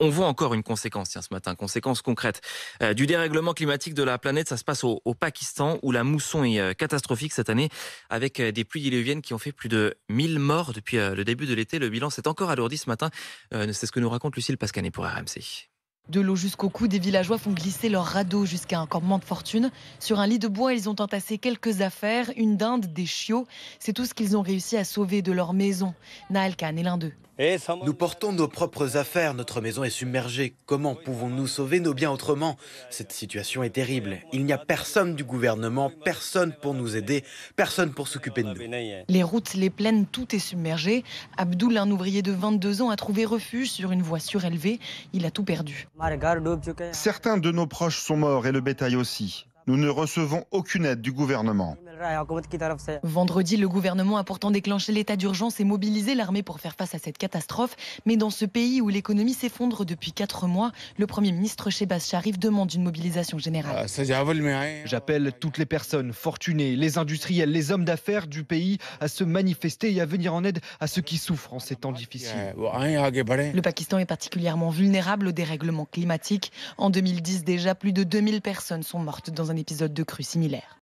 on voit encore une conséquence ce matin, conséquence concrète euh, du dérèglement climatique de la planète. Ça se passe au, Pakistan où la mousson est euh, catastrophique cette année avec euh, des pluies diluviennes qui ont fait plus de 1000 morts depuis le début de l'été. Le bilan s'est encore alourdi ce matin. C'est ce que nous raconte Lucille Pascané pour RMC. De l'eau jusqu'au cou, des villageois font glisser leur radeau jusqu'à un campement de fortune. Sur un lit de bois, ils ont entassé quelques affaires, une dinde, des chiots. C'est tout ce qu'ils ont réussi à sauver de leur maison. Naal Khan est l'un d'eux. Nous portons nos propres affaires, notre maison est submergée. Comment pouvons-nous sauver nos biens autrement Cette situation est terrible. Il n'y a personne du gouvernement, personne pour nous aider, personne pour s'occuper de nous. Les routes, les plaines, tout est submergé. Abdoul, un ouvrier de 22 ans, a trouvé refuge sur une voie surélevée. Il a tout perdu. Certains de nos proches sont morts et le bétail aussi nous ne recevons aucune aide du gouvernement. Vendredi, le gouvernement a pourtant déclenché l'état d'urgence et mobilisé l'armée pour faire face à cette catastrophe. Mais dans ce pays où l'économie s'effondre depuis quatre mois, le Premier ministre Shehbaz Sharif demande une mobilisation générale. Ah, J'appelle toutes les personnes fortunées, les industriels, les hommes d'affaires du pays à se manifester et à venir en aide à ceux qui souffrent en ces temps difficiles. Le Pakistan est particulièrement vulnérable au dérèglement climatique. En 2010, déjà plus de 2000 personnes sont mortes dans un épisode de crue similaire.